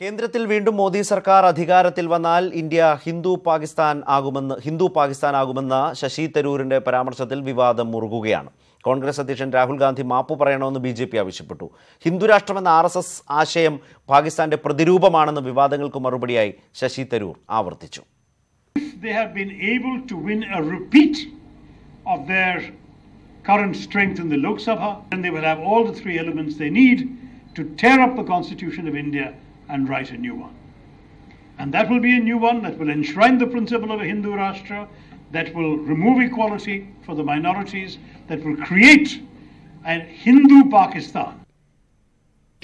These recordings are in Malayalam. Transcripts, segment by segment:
കേന്ദ്രത്തിൽ വീണ്ടും മോദി സർക്കാർ അധികാരത്തിൽ വന്നാൽ ഇന്ത്യ ഹിന്ദു പാകിസ്ഥാൻ ആകുമെന്ന് ഹിന്ദു പാകിസ്ഥാൻ ആകുമെന്ന ശശി തരൂരിന്റെ പരാമർശത്തിൽ വിവാദം മുറുകുകയാണ് കോൺഗ്രസ് അധ്യക്ഷൻ രാഹുൽ ഗാന്ധി മാപ്പ് പറയണമെന്ന് ബി ജെ പി ആവശ്യപ്പെട്ടു ഹിന്ദുരാഷ്ട്രമെന്ന ആർ എസ് എസ് ആശയം പാകിസ്ഥാന്റെ പ്രതിരൂപമാണെന്ന് വിവാദങ്ങൾക്ക് മറുപടിയായി ശശി തരൂർ ആവർത്തിച്ചു They have been able to win a repeat of their current strength in the they have all the three elements they need to tear up the Constitution of India and write a new one. And that will be a new one that will enshrine the principle of a Hindu Rashtra, that will remove equality for the minorities, that will create a Hindu Pakistan.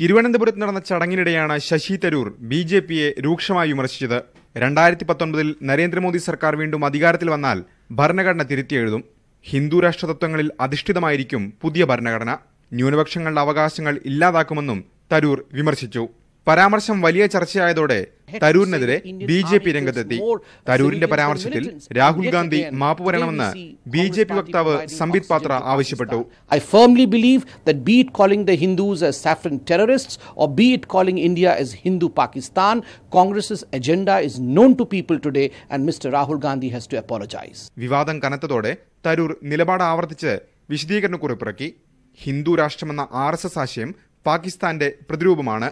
തിരുവനന്തപുരത്ത് നടന്ന ചടങ്ങിനിടെയാണ് ശശി തരൂർ ബി ജെ പിയെ രൂക്ഷമായി വിമർശിച്ചത് രണ്ടായിരത്തി പത്തൊൻപതിൽ നരേന്ദ്രമോദി സർക്കാർ വീണ്ടും അധികാരത്തിൽ വന്നാൽ ഭരണഘടന തിരുത്തിയെഴുതും ഹിന്ദു രാഷ്ട്രതത്വങ്ങളിൽ അധിഷ്ഠിതമായിരിക്കും പുതിയ ഭരണഘടന ന്യൂനപക്ഷങ്ങളുടെ അവകാശങ്ങൾ ഇല്ലാതാക്കുമെന്നും തരൂർ വിമർശിച്ചു പരാമർശം വലിയ ചർച്ചയായതോടെ തരൂരിനെതിരെ ബി ജെ പി രംഗത്തെത്തി തരൂരിന്റെ പരാമർശത്തിൽ രാഹുൽ ഗാന്ധി മാപ്പ് വരണമെന്ന് ബി ജെ പി വക്താവ് സംബിത് പാത്ര ആവശ്യപ്പെട്ടു I firmly believe that be it calling the Hindus as saffron terrorist or be it calling India as Hindu Pakistan Congress agenda is known to people today and mister Rahul Gandhi has to apologise വിവാദം കനത്തതോടെ തരൂർ നിലപാട് ആവർത്തിച്ച് വിശദീകരണക്കുറിപ്പിറക്കി ഹിന്ദു രാഷ്ട്രമെന്ന ആർ എസ് എസ് ആശയം പാകിസ്ഥാന്റെ പ്രതിരൂപമാണ്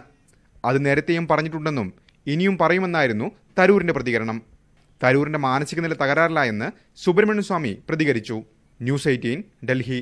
അത് നേരത്തെയും പറഞ്ഞിട്ടുണ്ടെന്നും ഇനിയും പറയുമെന്നായിരുന്നു തരൂരിന്റെ പ്രതികരണം തരൂരിന്റെ മാനസിക നില തകരാറിലായെന്ന് എന്ന് സുബ്രഹ്മണ്യസ്വാമി പ്രതികരിച്ചു ന്യൂസ് എയ്റ്റീൻ ഡൽഹി